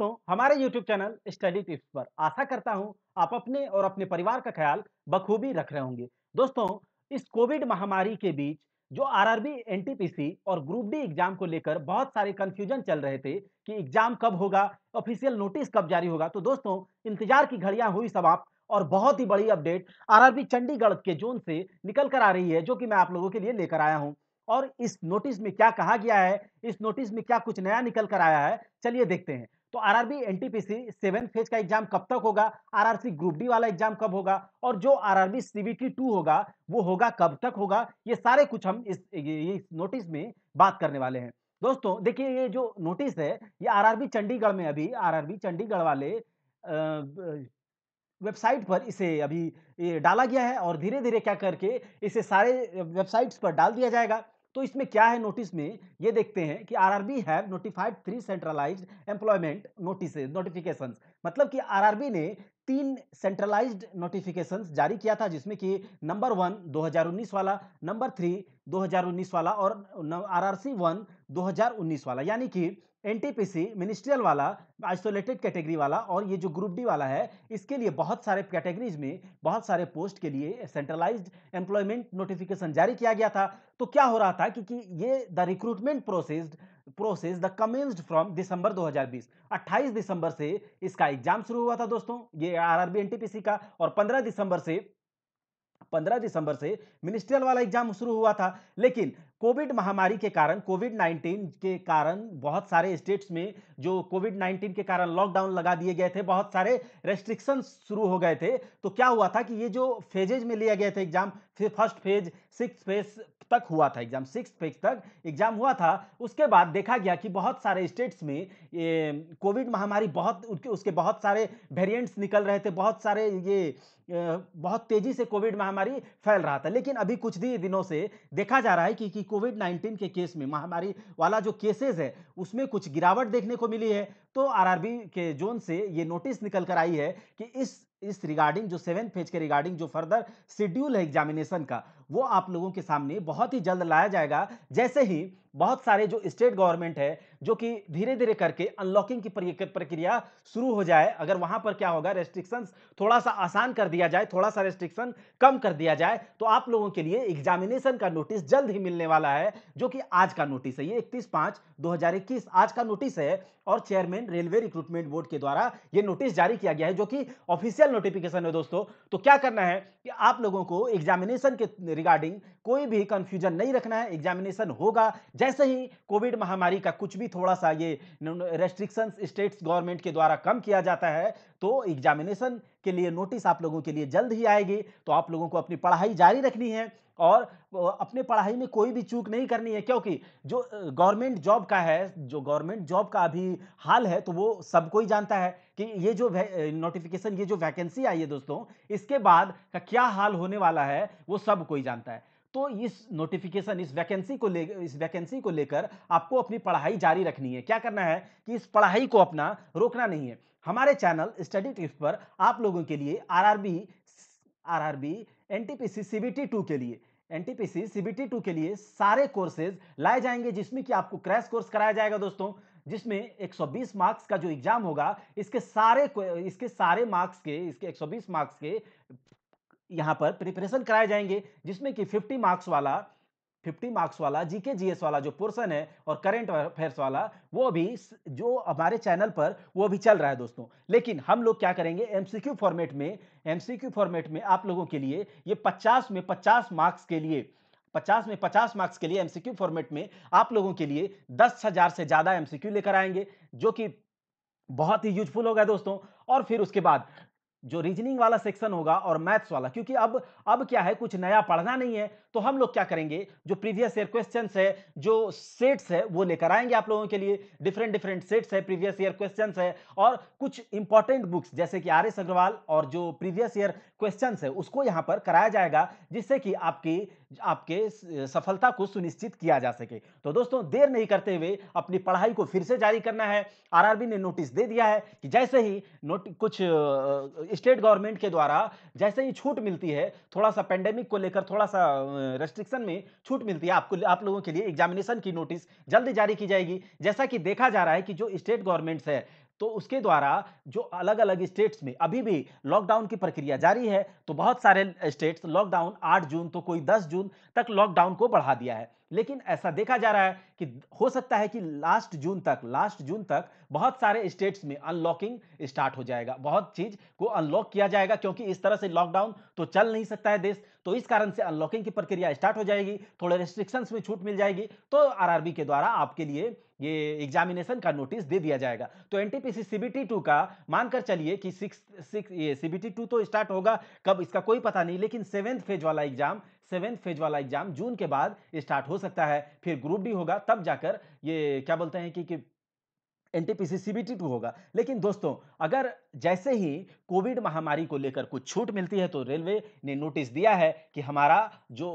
दोस्तों हमारे YouTube channel study tips पर आशा करता हूं आप अपने और अपने परिवार का ख्याल बखूबी रख रहे होंगे दोस्तों इस कोविड महामारी के बीच जो आरआरबी एनटीपीसी और ग्रुप डी एग्जाम को लेकर बहुत सारे कंफ्यूजन चल रहे थे कि एग्जाम कब होगा ऑफिशियल नोटिस कब जारी होगा तो दोस्तों इंतजार की घड़ियां हुई समाप्त और बहुत ही बड़ी अपडेट आर चंडीगढ़ के जोन से निकल कर आ रही है जो कि मैं आप लोगों के लिए लेकर आया हूँ और इस नोटिस में क्या कहा गया है इस नोटिस में क्या कुछ नया निकल कर आया है चलिए देखते हैं तो आरआरबी एनटीपीसी सेवन फेज का एग्जाम कब तक होगा आरआरसी ग्रुप डी वाला एग्जाम कब होगा और जो आरआरबी सीबीटी टू होगा वो होगा कब तक होगा ये सारे कुछ हम इस इस नोटिस में बात करने वाले हैं दोस्तों देखिए ये जो नोटिस है ये आरआरबी चंडीगढ़ में अभी आरआरबी चंडीगढ़ वाले वेबसाइट पर इसे अभी डाला गया है और धीरे धीरे क्या करके इसे सारे वेबसाइट्स पर डाल दिया जाएगा तो इसमें क्या है नोटिस में ये देखते हैं कि RRB have notified three centralised employment notice notification मतलब कि आरआरबी ने तीन सेंट्रलाइज्ड नोटिफिकेशन जारी किया था जिसमें कि नंबर वन 2019 वाला नंबर थ्री 2019 वाला और आरआरसी वन 2019 वाला यानी कि एनटीपीसी मिनिस्ट्रियल वाला आइसोलेटेड कैटेगरी वाला और ये जो ग्रुप डी वाला है इसके लिए बहुत सारे कैटेगरीज में बहुत सारे पोस्ट के लिए सेंट्रलाइज्ड एम्प्लॉयमेंट नोटिफिकेशन जारी किया गया था तो क्या हो रहा था क्योंकि ये the recruitment processed process the commenced from December 2020 28 दिसंबर से इसका एग्जाम शुरू हुआ था दोस्तों ये आर एनटीपीसी का और पंद्रह दिसंबर से 15 दिसंबर से मिनिस्ट्रियल वाला एग्जाम शुरू हुआ था लेकिन कोविड महामारी के कारण कोविड 19 के कारण बहुत सारे स्टेट्स में जो कोविड 19 के कारण लॉकडाउन लगा दिए गए थे बहुत सारे रेस्ट्रिक्शन शुरू हो गए थे तो क्या हुआ था कि ये जो फेजेज में लिया गया था एग्जाम फिर फर्स्ट फेज सिक्स फेज तक हुआ था एग्जाम सिक्स फेज तक एग्जाम हुआ था उसके बाद देखा गया कि बहुत सारे स्टेट्स में कोविड महामारी बहुत उसके उसके बहुत सारे वेरियंट्स निकल रहे थे बहुत सारे ये बहुत तेजी से कोविड महामारी फैल रहा था लेकिन अभी कुछ ही दिनों से देखा जा रहा है कि, कि कोविड 19 के केस में महामारी वाला जो केसेस है उसमें कुछ गिरावट देखने को मिली है तो आरआरबी के जोन से ये नोटिस निकल कर आई है कि इस इस रिगार्डिंग जो सेवन फेज के रिगार्डिंग जो फर्दर शेड्यूल है एग्जामिनेशन का वो आप लोगों के सामने बहुत ही जल्द लाया जाएगा जैसे ही बहुत सारे जो स्टेट गवर्नमेंट है जो कि धीरे धीरे करके अनलॉकिंग की प्रक्रिया शुरू हो जाए अगर वहां पर क्या होगा रेस्ट्रिक्शंस थोड़ा सा आसान कर दिया जाए थोड़ा सा रेस्ट्रिक्शन कम कर दिया जाए तो आप लोगों के लिए एग्जामिनेशन का नोटिस जल्द ही मिलने वाला है जो कि आज का नोटिस है ये इकतीस पांच दो आज का नोटिस है और चेयरमैन रेलवे रिक्रूटमेंट बोर्ड के द्वारा यह नोटिस जारी किया गया है जो कि ऑफिशियल नोटिफिकेशन है दोस्तों तो क्या करना है कि आप लोगों को एग्जामिनेशन के रिगार्डिंग कोई भी कंफ्यूजन नहीं रखना है एग्जामिनेशन होगा जैसे ही कोविड महामारी का कुछ भी थोड़ा सा ये रेस्ट्रिक्शन स्टेट्स गवर्नमेंट के द्वारा कम किया जाता है तो एग्जामिनेशन के लिए नोटिस आप लोगों के लिए जल्द ही आएगी तो आप लोगों को अपनी पढ़ाई जारी रखनी है और अपने पढ़ाई में कोई भी चूक नहीं करनी है क्योंकि जो गवर्नमेंट जॉब का है जो गवर्नमेंट जॉब का अभी हाल है तो वो सबको ही जानता है कि ये जो नोटिफिकेशन ये जो वैकेंसी आई है दोस्तों इसके बाद का क्या हाल होने वाला है वो सब कोई जानता है तो इस नोटिफिकेशन इस वैकेंसी को ले इस वैकेंसी को लेकर आपको अपनी पढ़ाई जारी रखनी है क्या करना है कि इस पढ़ाई को अपना रोकना नहीं है हमारे चैनल स्टडी टिप्स पर आप लोगों के लिए RRB RRB NTPC CBT two के लिए एनटीपीसी सीबीटी टू के लिए सारे कोर्सेज लाए जाएंगे जिसमें कि आपको क्रैश कोर्स कराया जाएगा दोस्तों जिसमें 120 मार्क्स का जो एग्जाम होगा इसके सारे इसके सारे मार्क्स के इसके 120 मार्क्स के यहाँ पर प्रिपरेशन कराए जाएंगे जिसमें कि 50 मार्क्स वाला 50 मार्क्स वाला जीके जीएस वाला जो पोर्सन है और करेंट अफेयर्स वाला वो भी जो हमारे चैनल पर वो भी चल रहा है दोस्तों लेकिन हम लोग क्या करेंगे एमसीक्यू फॉर्मेट में एमसीक्यू फॉर्मेट में आप लोगों के लिए ये 50 में 50 मार्क्स के लिए 50 में 50 मार्क्स के लिए एमसीक्यू फॉर्मेट में आप लोगों के लिए दस हजार से ज़्यादा एम लेकर आएंगे जो कि बहुत ही यूजफुल होगा दोस्तों और फिर उसके बाद जो रीजनिंग वाला सेक्शन होगा और मैथ्स वाला क्योंकि अब अब क्या है कुछ नया पढ़ना नहीं है तो हम लोग क्या करेंगे जो प्रीवियस ईयर क्वेश्चन है जो सेट्स है वो लेकर आएंगे आप लोगों के लिए डिफरेंट डिफरेंट सेट्स है प्रीवियस ईयर क्वेश्चन है और कुछ इंपॉर्टेंट बुक्स जैसे कि आर एस अग्रवाल और जो प्रीवियस ईयर क्वेश्चन है उसको यहाँ पर कराया जाएगा जिससे कि आपकी आपके सफलता को सुनिश्चित किया जा सके तो दोस्तों देर नहीं करते हुए अपनी पढ़ाई को फिर से जारी करना है आर ने नोटिस दे दिया है कि जैसे ही नोट कुछ स्टेट गवर्नमेंट के द्वारा जैसे ही छूट मिलती है थोड़ा सा पेंडेमिक को लेकर थोड़ा सा रेस्ट्रिक्शन में छूट मिलती है आपको आप लोगों के लिए एग्जामिनेशन की नोटिस जल्दी जारी की जाएगी जैसा कि देखा जा रहा है कि जो स्टेट गवर्नमेंट्स है तो उसके द्वारा जो अलग अलग स्टेट्स में अभी भी लॉकडाउन की प्रक्रिया जारी है तो बहुत सारे स्टेट्स लॉकडाउन 8 जून तो कोई 10 जून तक लॉकडाउन को बढ़ा दिया है लेकिन ऐसा देखा जा रहा है कि हो सकता है कि लास्ट जून तक लास्ट जून तक बहुत सारे स्टेट्स में अनलॉकिंग स्टार्ट हो जाएगा बहुत चीज को अनलॉक किया जाएगा क्योंकि इस तरह से लॉकडाउन तो चल नहीं सकता है देश तो इस कारण से अनलॉकिंग की प्रक्रिया स्टार्ट हो जाएगी थोड़े रेस्ट्रिक्शंस में छूट मिल जाएगी तो आरआरबी के द्वारा आपके लिए ये एग्जामिनेशन का नोटिस दे दिया जाएगा तो एनटीपीसी सीबीटी टू का मानकर चलिए कि सिक्स सिक्स ये सीबीटी टू तो स्टार्ट होगा कब इसका कोई पता नहीं लेकिन सेवेंथ फेज वाला एग्जाम सेवेंथ फेज वाला एग्जाम जून के बाद स्टार्ट हो सकता है फिर ग्रुप डी होगा तब जाकर ये क्या बोलते हैं कि, कि एन टी होगा लेकिन दोस्तों अगर जैसे ही कोविड महामारी को लेकर कुछ छूट मिलती है तो रेलवे ने नोटिस दिया है कि हमारा जो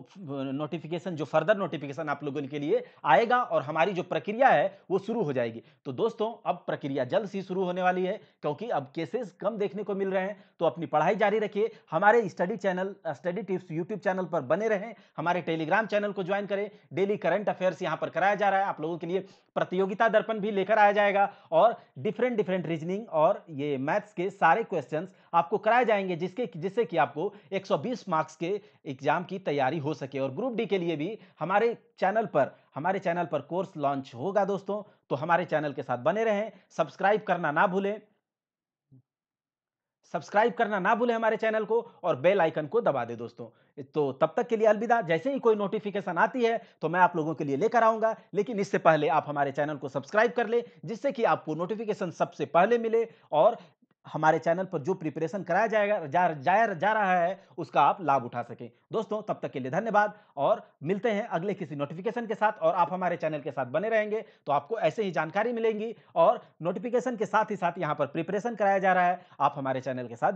नोटिफिकेशन जो फर्दर नोटिफिकेशन आप लोगों के लिए आएगा और हमारी जो प्रक्रिया है वो शुरू हो जाएगी तो दोस्तों अब प्रक्रिया जल्द ही शुरू होने वाली है क्योंकि अब केसेस कम देखने को मिल रहे हैं तो अपनी पढ़ाई जारी रखिए हमारे study channel study tips YouTube channel पर बने रहें हमारे टेलीग्राम चैनल को ज्वाइन करें डेली करंट अफेयर्स यहाँ पर कराया जा रहा है आप लोगों के लिए प्रतियोगिता दर्पण भी लेकर आया जाएगा और डिफरेंट डिफरेंट रीजनिंग और ये मैथ्स के सारे क्वेश्चन आपको कराए जाएंगे जिसके जिससे कि आपको 120 मार्क्स के एग्जाम की तैयारी हो सके और ग्रुप डी के लिए भी हमारे चैनल पर हमारे चैनल पर कोर्स लॉन्च होगा दोस्तों तो हमारे चैनल के साथ बने रहें सब्सक्राइब करना ना भूलें सब्सक्राइब करना ना भूलें हमारे चैनल को और बेल आइकन को दबा दे दोस्तों तो तब तक के लिए अलविदा जैसे ही कोई नोटिफिकेशन आती है तो मैं आप लोगों के लिए लेकर आऊंगा लेकिन इससे पहले आप हमारे चैनल को सब्सक्राइब कर ले जिससे कि आपको नोटिफिकेशन सबसे पहले मिले और हमारे चैनल पर जो प्रिपरेशन कराया जाएगा जा, जा, जा रहा है उसका आप लाभ उठा सकें दोस्तों तब तक के लिए धन्यवाद और मिलते हैं अगले किसी नोटिफिकेशन के साथ और आप हमारे चैनल के साथ बने रहेंगे तो आपको ऐसे ही जानकारी मिलेंगी और नोटिफिकेशन के साथ ही साथ यहाँ पर प्रिपरेशन कराया जा रहा है आप हमारे चैनल के साथ